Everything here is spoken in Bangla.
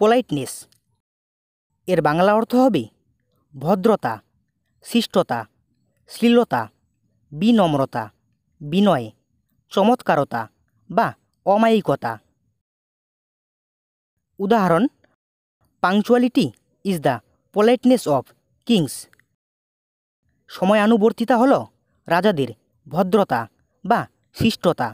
পোলাইটনেস এর বাংলা অর্থ হবে ভদ্রতা শিষ্টতা শ্লীলতা বিনম্রতা বিনয় চমৎকারতা বা অমায়িকতা উদাহরণ punctuality is the politeness of kings সময়ানুবর্তিতা হল রাজাদের ভদ্রতা বা শিষ্টতা